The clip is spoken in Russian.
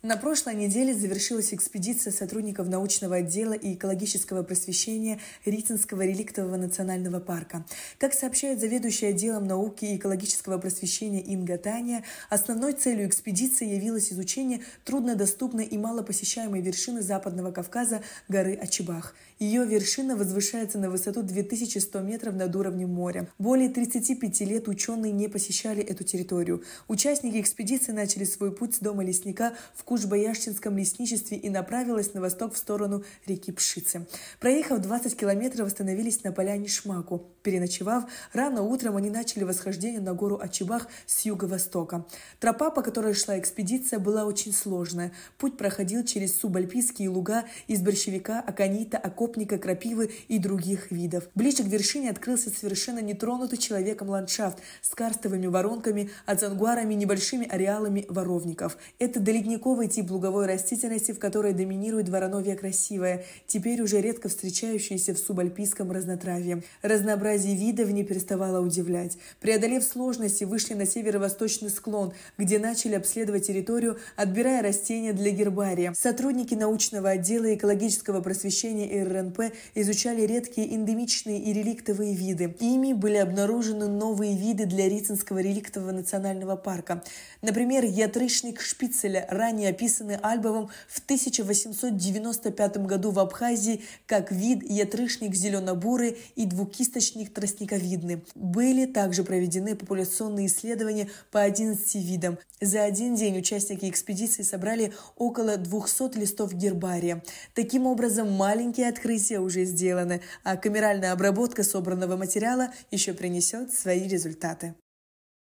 На прошлой неделе завершилась экспедиция сотрудников научного отдела и экологического просвещения Ритинского реликтового национального парка. Как сообщает заведующая отделом науки и экологического просвещения Инга Таня, основной целью экспедиции явилось изучение труднодоступной и малопосещаемой вершины Западного Кавказа горы Ачебах. Ее вершина возвышается на высоту 2100 метров над уровнем моря. Более 35 лет ученые не посещали эту территорию. Участники экспедиции начали свой путь с дома лесника в Кужбоярщинском лесничестве и направилась на восток в сторону реки Пшицы. Проехав 20 километров, остановились на поляне Шмаку. Переночевав, рано утром они начали восхождение на гору Ачибах с юго-востока. Тропа, по которой шла экспедиция, была очень сложная. Путь проходил через субальпийские луга из борщевика, аконита, окопника, крапивы и других видов. Ближе к вершине открылся совершенно нетронутый человеком ландшафт с карстовыми воронками, ацангуарами, небольшими ареалами воровников. Это до ледников новый тип луговой растительности, в которой доминирует вороновья красивая, теперь уже редко встречающаяся в субальпийском разнотравье. Разнообразие видов не переставало удивлять. Преодолев сложности, вышли на северо-восточный склон, где начали обследовать территорию, отбирая растения для гербария. Сотрудники научного отдела экологического просвещения РНП изучали редкие эндемичные и реликтовые виды. Ими были обнаружены новые виды для Рицинского реликтового национального парка. Например, ятрышник шпицеля, ранее описаны Альбовым в 1895 году в Абхазии как вид ятрышник зелено-бурый и двукисточник тростниковидный. Были также проведены популяционные исследования по 11 видам. За один день участники экспедиции собрали около 200 листов гербария. Таким образом, маленькие открытия уже сделаны, а камеральная обработка собранного материала еще принесет свои результаты.